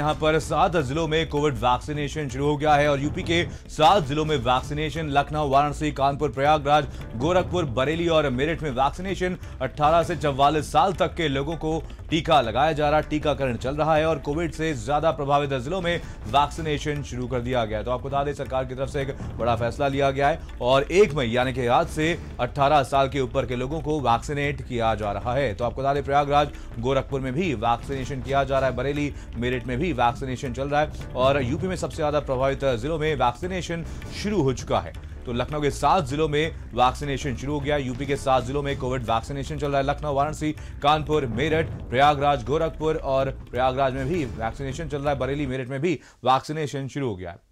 यहां पर सात जिलों में कोविड वैक्सीनेशन शुरू हो गया है और यूपी के सात जिलों में वैक्सीनेशन लखनऊ वाराणसी कानपुर प्रयागराज गोरखपुर बरेली और मेरठ में वैक्सीनेशन 18 से चौवालीस साल तक के लोगों को टीका लगाया जा रहा टीकाकरण चल रहा है और कोविड से ज्यादा प्रभावित जिलों में वैक्सीनेशन शुरू कर दिया गया तो आपको बता दें सरकार की तरफ से एक बड़ा फैसला लिया गया है और एक मई यानी कि आज से अट्ठारह साल के ऊपर के लोगों को वैक्सीनेट किया जा रहा है तो आपको बता दें प्रयागराज गोरखपुर में भी वैक्सीनेशन किया जा रहा है बरेली मेरठ में भी भी वैक्सीनेशन चल रहा है और यूपी में सबसे ज्यादा प्रभावित जिलों में वैक्सीनेशन शुरू हो चुका है तो लखनऊ के सात जिलों में वैक्सीनेशन शुरू हो गया यूपी के सात जिलों में कोविड वैक्सीनेशन चल रहा है लखनऊ वाराणसी कानपुर मेरठ प्रयागराज गोरखपुर और प्रयागराज में भी वैक्सीनेशन चल रहा है बरेली मेरठ में भी वैक्सीनेशन शुरू हो गया है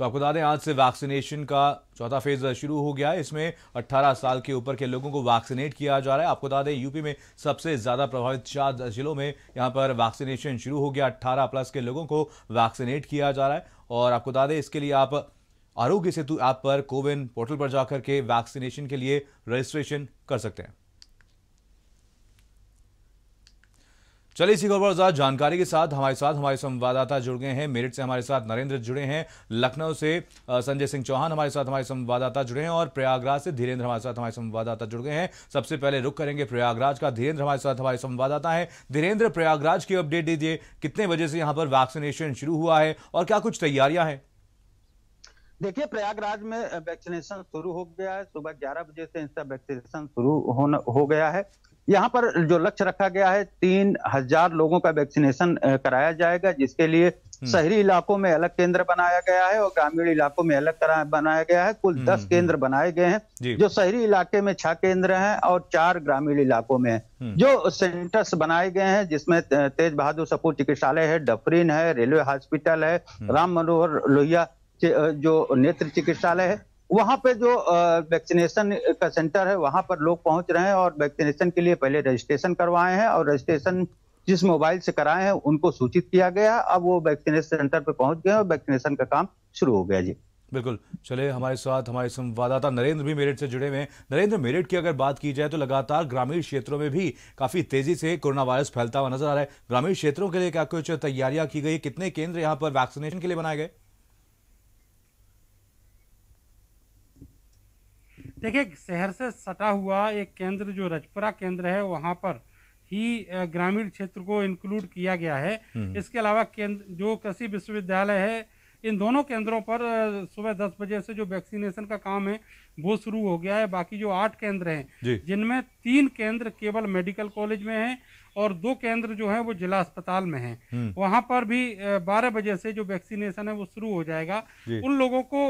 तो आपको बता दें आज से वैक्सीनेशन का चौथा फेज शुरू हो गया है इसमें 18 साल के ऊपर के लोगों को वैक्सीनेट किया जा रहा है आपको बता दें यूपी में सबसे ज़्यादा प्रभावित चार जिलों में यहाँ पर वैक्सीनेशन शुरू हो गया 18 प्लस के लोगों को वैक्सीनेट किया जा रहा है और आपको बता दें इसके लिए आप आरोग्य सेतु ऐप पर कोविन पोर्टल पर जाकर के वैक्सीनेशन के लिए रजिस्ट्रेशन कर सकते हैं चलिए इसी खबर ज्यादा जानकारी के साथ हमारे साथ हमारे संवाददाता जुड़ गए हैं मेरठ से हमारे साथ नरेंद्र जुड़े हैं लखनऊ से संजय सिंह चौहान हमारे साथ हमारे संवाददाता जुड़े हैं और प्रयागराज से धीरेन्द्र हमारे साथ हमारे संवाददाता जुड़ गए हैं सबसे पहले रुख करेंगे प्रयागराज का धीरेन्द्र हमारे साथ हमारे संवाददाता है धीरेन्द्र प्रयागराज की अपडेट दीजिए कितने बजे से यहाँ पर वैक्सीनेशन शुरू हुआ है और क्या कुछ तैयारियां हैं देखिए प्रयागराज में वैक्सीनेशन शुरू हो गया है सुबह 11 बजे से इसका वैक्सीनेशन शुरू होना हो गया है यहाँ पर जो लक्ष्य रखा गया है तीन हजार लोगों का वैक्सीनेशन कराया जाएगा जिसके लिए हम्म। शहरी इलाकों में अलग केंद्र बनाया गया है और ग्रामीण इलाकों में अलग बनाया गया है कुल हम्म, दस हम्म, केंद्र बनाए गए हैं जो शहरी इलाके में छह केंद्र हैं और चार ग्रामीण इलाकों में जो सेंटर्स बनाए गए हैं जिसमें तेज बहादुर सपूत चिकित्सालय है डफरीन है रेलवे हॉस्पिटल है राम मनोहर लोहिया जो नेत्र चिकित्सालय है वहाँ पे जो वैक्सीनेशन का सेंटर है वहाँ पर लोग पहुँच रहे हैं और वैक्सीनेशन के लिए पहले रजिस्ट्रेशन करवाए हैं और रजिस्ट्रेशन जिस मोबाइल से कराए हैं उनको सूचित किया गया अब वो वैक्सीनेशन सेंटर पर पहुँच गए और वैक्सीनेशन का काम शुरू हो गया जी बिल्कुल चले हमारे साथ हमारे संवाददाता नरेंद्र भी मेरठ से जुड़े हुए हैं नरेंद्र मेरठ की अगर बात की जाए तो लगातार ग्रामीण क्षेत्रों में भी काफी तेजी से कोरोना वायरस फैलता हुआ नजर आ रहा है ग्रामीण क्षेत्रों के लिए क्या कुछ तैयारियां की गई कितने केंद्र यहाँ पर वैक्सीनेशन के लिए बनाए गए देखिए शहर से सटा हुआ एक केंद्र जो रजपुरा केंद्र है वहाँ पर ही ग्रामीण क्षेत्र को इंक्लूड किया गया है हम्म। इसके अलावा केंद्र जो कृषि विश्वविद्यालय है इन दोनों केंद्रों पर सुबह दस बजे से जो वैक्सीनेशन का काम है वो शुरू हो गया है बाकी जो आठ केंद्र हैं जिनमें तीन केंद्र केवल मेडिकल कॉलेज में हैं और दो केंद्र जो हैं वो जिला अस्पताल में हैं हम्म। वहाँ पर भी बारह बजे से जो वैक्सीनेशन है वो शुरू हो जाएगा उन लोगों को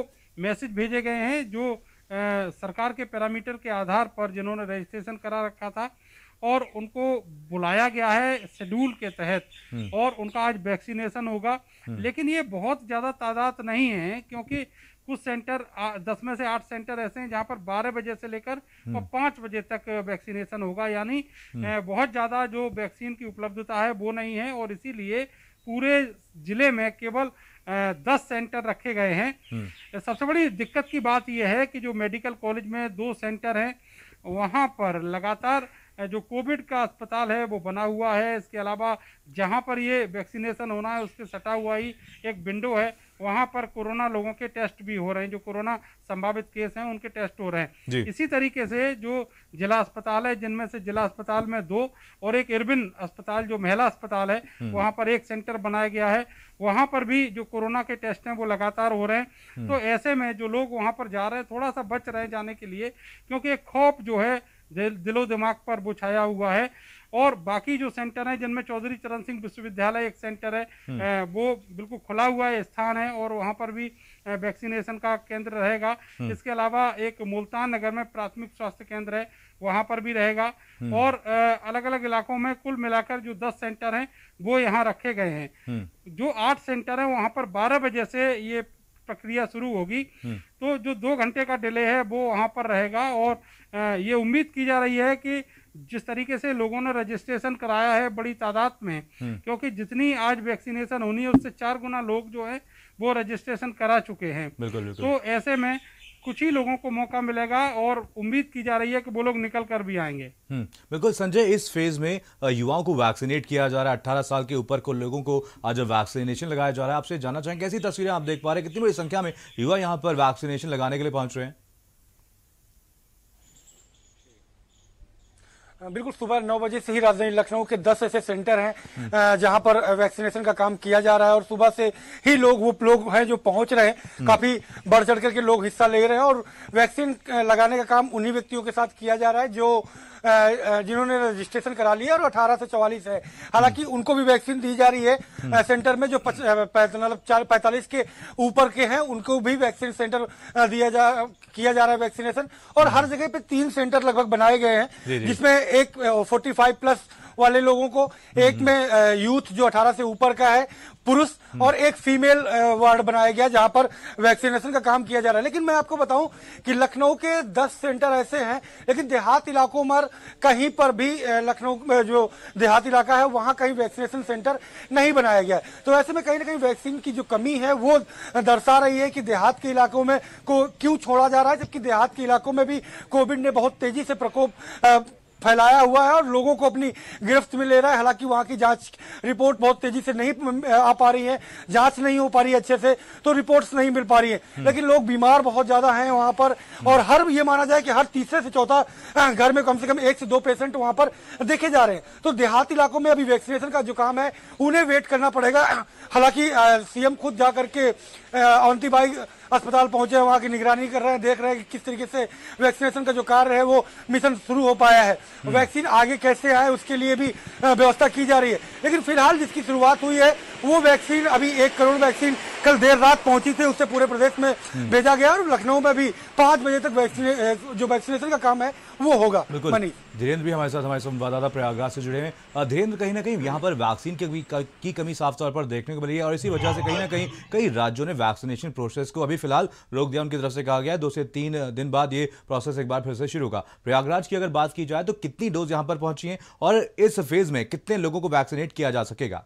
मैसेज भेजे गए हैं जो सरकार के पैरामीटर के आधार पर जिन्होंने रजिस्ट्रेशन करा रखा था और उनको बुलाया गया है शेड्यूल के तहत हम्म। और उनका आज वैक्सीनेशन होगा हम्म। लेकिन ये बहुत ज़्यादा तादाद नहीं है क्योंकि कुछ सेंटर दस में से आठ सेंटर ऐसे हैं जहाँ पर बारह बजे से लेकर हम्म। और पाँच बजे तक वैक्सीनेशन होगा यानी बहुत ज़्यादा जो वैक्सीन की उपलब्धता है वो नहीं है और इसीलिए पूरे जिले में केवल दस सेंटर रखे गए हैं हम्म। तो सबसे बड़ी दिक्कत की बात यह है कि जो मेडिकल कॉलेज में दो सेंटर हैं वहाँ पर लगातार जो कोविड का अस्पताल है वो बना हुआ है इसके अलावा जहाँ पर ये वैक्सीनेशन होना है उससे सटा हुआ ही एक विंडो है वहाँ पर कोरोना लोगों के टेस्ट भी हो रहे हैं जो कोरोना संभावित केस हैं उनके टेस्ट हो रहे हैं इसी तरीके से जो जिला अस्पताल है जिनमें से जिला अस्पताल में दो और एक इरबिन अस्पताल जो महिला अस्पताल है हम्म। वहाँ पर एक सेंटर बनाया गया है वहाँ पर भी जो कोरोना के टेस्ट हैं वो लगातार हो रहे हैं हम्म। तो ऐसे में जो लोग वहाँ पर जा रहे हैं थोड़ा सा बच रहे हैं जाने के लिए क्योंकि एक खौफ जो है दिल, दिलो दिमाग पर वो छाया हुआ है और बाकी जो सेंटर हैं जिनमें चौधरी चरण सिंह विश्वविद्यालय एक सेंटर है हम्म। वो बिल्कुल खुला हुआ है स्थान है और वहाँ पर भी वैक्सीनेशन का केंद्र रहेगा हम्म। इसके अलावा एक मुल्तान नगर में प्राथमिक स्वास्थ्य केंद्र है वहाँ पर भी रहेगा हम्म। और अलग अलग इलाकों में कुल मिलाकर जो दस सेंटर हैं वो यहाँ रखे गए हैं जो आठ सेंटर हैं वहाँ पर बारह बजे से ये प्रक्रिया शुरू होगी हम्म। तो जो दो घंटे का डिले है वो वहाँ पर रहेगा और ये उम्मीद की जा रही है कि जिस तरीके से लोगों ने रजिस्ट्रेशन कराया है बड़ी तादाद में हम्म। क्योंकि जितनी आज वैक्सीनेशन होनी है उससे चार गुना लोग जो है वो रजिस्ट्रेशन करा चुके हैं बिल्कुल, बिल्कुल। तो ऐसे में कुछ ही लोगों को मौका मिलेगा और उम्मीद की जा रही है कि वो लोग निकल कर भी आएंगे हम्म, बिल्कुल संजय इस फेज में युवाओं को वैक्सीनेट किया जा रहा है अट्ठारह साल के ऊपर को लोगों को आज वैक्सीनेशन लगाया जा रहा है आपसे जानना चाहेंगे ऐसी तस्वीरें आप देख पा रहे हैं कितनी बड़ी संख्या में युवा यहाँ पर वैक्सीनेशन लगाने के लिए पहुंच रहे हैं बिल्कुल सुबह नौ बजे से ही राजधानी लखनऊ के दस ऐसे सेंटर हैं जहां पर वैक्सीनेशन का काम किया जा रहा है और सुबह से ही लोग वो लोग हैं जो पहुंच रहे हैं हम्म। काफी बढ़ चढ़ करके लोग हिस्सा ले रहे हैं और वैक्सीन लगाने का काम उन्हीं व्यक्तियों के साथ किया जा रहा है जो जिन्होंने रजिस्ट्रेशन करा लिया और अठारह से चौवालीस है हालांकि उनको भी वैक्सीन दी जा रही है सेंटर में जो मतलब पैंतालीस के ऊपर के हैं उनको भी वैक्सीन सेंटर दिया जा किया जा रहा है वैक्सीनेशन और हर जगह पे तीन सेंटर लगभग बनाए गए हैं जिसमें एक फोर्टी प्लस वाले लोगों को एक हम्म। में यूथ जो 18 से ऊपर का है पुरुष और एक फीमेल वार्ड बनाया गया जहां पर वैक्सीनेशन का काम किया जा रहा है लेकिन मैं आपको बताऊं कि लखनऊ के दस सेंटर ऐसे हैं लेकिन देहात इलाकों में कहीं पर भी लखनऊ जो देहात इलाका है वहां कहीं वैक्सीनेशन सेंटर नहीं बनाया गया तो ऐसे में कहीं ना कहीं वैक्सीन की जो कमी है वो दर्शा रही है कि देहात के इलाकों में को क्यों छोड़ा जा रहा है जबकि देहात के इलाकों में भी कोविड ने बहुत तेजी से प्रकोप फैलाया हुआ है और लोगों को अपनी गिरफ्त में ले रहा है हालांकि वहां की जांच रिपोर्ट बहुत तेजी से नहीं आ पा रही है जांच नहीं हो पा रही अच्छे से तो रिपोर्ट्स नहीं मिल पा रही है हम्म। लेकिन लोग बीमार बहुत ज्यादा हैं वहाँ पर हम्म। और हर ये माना जाए कि हर तीसरे से चौथा घर में कम से कम एक से दो पेशेंट वहाँ पर देखे जा रहे हैं तो देहात इलाकों में अभी वैक्सीनेशन का जो काम है उन्हें वेट करना पड़ेगा हालांकि सीएम खुद जाकर के अंतिबाई अस्पताल पहुंचे हैं वहाँ की निगरानी कर रहे हैं देख रहे हैं कि किस तरीके से वैक्सीनेशन का जो कार्य है वो मिशन शुरू हो पाया है हम्म। वैक्सीन आगे कैसे आए उसके लिए भी व्यवस्था की जा रही है लेकिन फिलहाल जिसकी शुरुआत हुई है वो वैक्सीन अभी एक करोड़ वैक्सीन कल देर रात पहुंची थी उससे पूरे प्रदेश में हम्म। भेजा गया और लखनऊ में भी पांच बजे तक वैक्सीने जो वैक्सीनेशन का काम है वो होगा बिल्कुल धीरेन्द्र भी हमारे साथ हमारे संवाददाता प्रयागराज से जुड़े हैं धीरेन्द्र कहीं ना कहीं यहाँ पर वैक्सीन की कमी साफ तौर पर देखने को मिली है और इसी वजह से कहीं ना कहीं कई राज्यों ने वैक्सीनेशन प्रोसेस को अभी फिलहाल रोक दिया उनकी तरफ से कहा गया है दो से तीन दिन बाद ये प्रोसेस एक बार फिर से शुरू होगा प्रयागराज की अगर बात की जाए तो कितनी डोज यहाँ पर पहुंची है और इस फेज में कितने लोगों को वैक्सीनेट किया जा सकेगा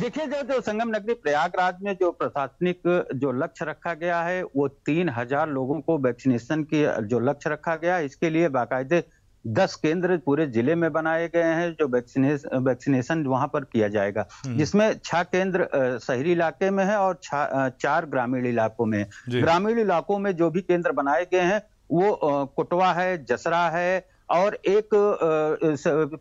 देखिए जो जो संगम नगरी प्रयागराज में जो प्रशासनिक जो लक्ष्य रखा गया है वो तीन हजार लोगों को वैक्सीनेशन की जो लक्ष्य रखा गया है इसके लिए बाकायदे दस केंद्र पूरे जिले में बनाए गए हैं जो वैक्सीनेशन वैक्सीनेशन वहां पर किया जाएगा हम्म। जिसमें छह केंद्र शहरी इलाके में है और चार ग्रामीण इलाकों में ग्रामीण इलाकों में जो भी केंद्र बनाए गए हैं वो कुटवा है जसरा है और एक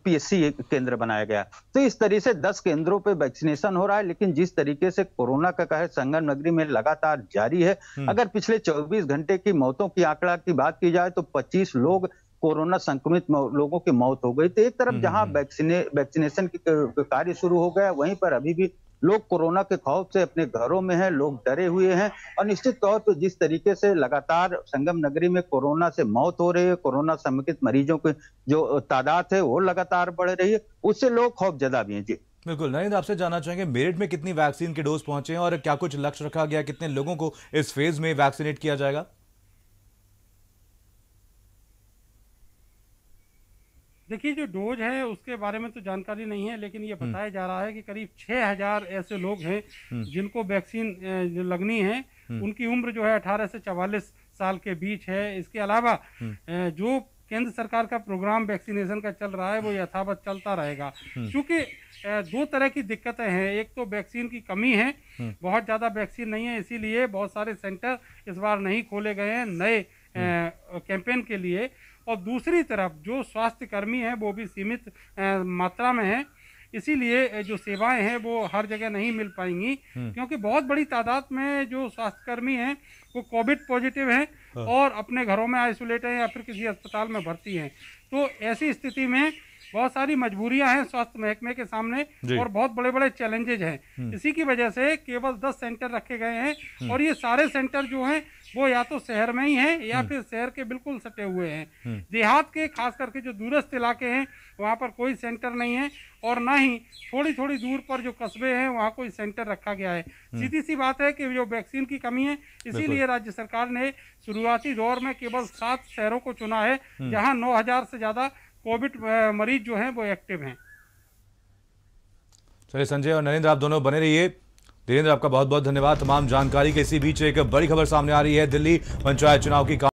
पीएससी केंद्र बनाया गया तो इस तरह से 10 केंद्रों पे वैक्सीनेशन हो रहा है लेकिन जिस तरीके से कोरोना का कहर संगम नगरी में लगातार जारी है हम्म। अगर पिछले 24 घंटे की मौतों की आंकड़ा की बात की जाए तो 25 लोग कोरोना संक्रमित लोगों की मौत हो गई तो एक तरफ हम्म, जहां हम्म। वैक्सीने वैक्सीनेशन की कार्य शुरू हो गया वहीं पर अभी भी लोग कोरोना के खौफ से अपने घरों में हैं लोग डरे हुए हैं और निश्चित तौर पर जिस तरीके से लगातार संगम नगरी में कोरोना से मौत हो रही है कोरोना संक्रमित मरीजों की जो तादाद है वो लगातार बढ़ रही है उससे लोग खौफ जदा भी हैं जी बिल्कुल नरेंद्र आपसे जानना चाहेंगे मेरठ में कितनी वैक्सीन के डोज पहुंचे हैं और क्या कुछ लक्ष्य रखा गया कितने लोगों को इस फेज में वैक्सीनेट किया जाएगा देखिए जो डोज है उसके बारे में तो जानकारी नहीं है लेकिन ये हम्म। बताया जा रहा है कि करीब छः हजार ऐसे लोग हैं हम्म। जिनको वैक्सीन लगनी है हम्म। उनकी उम्र जो है अठारह से चवालीस साल के बीच है इसके अलावा जो केंद्र सरकार का प्रोग्राम वैक्सीनेशन का चल रहा है वो यथावत चलता रहेगा क्योंकि दो तरह की दिक्कतें हैं एक तो वैक्सीन की कमी है बहुत ज़्यादा वैक्सीन नहीं है इसीलिए बहुत सारे सेंटर इस बार नहीं खोले गए हैं नए कैंपेन के लिए और दूसरी तरफ जो स्वास्थ्यकर्मी हैं वो भी सीमित मात्रा में हैं इसीलिए जो सेवाएं हैं वो हर जगह नहीं मिल पाएंगी हम्म। क्योंकि बहुत बड़ी तादाद में जो स्वास्थ्यकर्मी हैं वो कोविड पॉजिटिव हैं हाँ। और अपने घरों में आइसोलेट हैं या फिर किसी अस्पताल में भर्ती हैं तो ऐसी स्थिति में बहुत सारी मजबूरियां हैं स्वास्थ्य महकमे के सामने और बहुत बड़े बड़े चैलेंजेज हैं हम्म। इसी की वजह से केवल दस सेंटर रखे गए हैं हम्म। और ये सारे सेंटर जो हैं वो या तो शहर में ही हैं या हम्म। फिर शहर के बिल्कुल सटे हुए हैं देहात के खास करके जो दूरस्थ इलाके हैं वहाँ पर कोई सेंटर नहीं है और ना ही थोड़ी थोड़ी दूर पर जो कस्बे हैं वहाँ कोई सेंटर रखा गया है सीधी सी बात है कि जो वैक्सीन की कमी है इसीलिए राज्य सरकार ने शुरुआती दौर में केवल सात शहरों को चुना है जहाँ नौ हजार से ज़्यादा कोविड मरीज जो हैं वो एक्टिव हैं चलिए संजय और नरेंद्र आप दोनों बने रहिए धीरेन्द्र आपका बहुत बहुत धन्यवाद तमाम जानकारी के इसी बीच एक बड़ी खबर सामने आ रही है दिल्ली पंचायत चुनाव की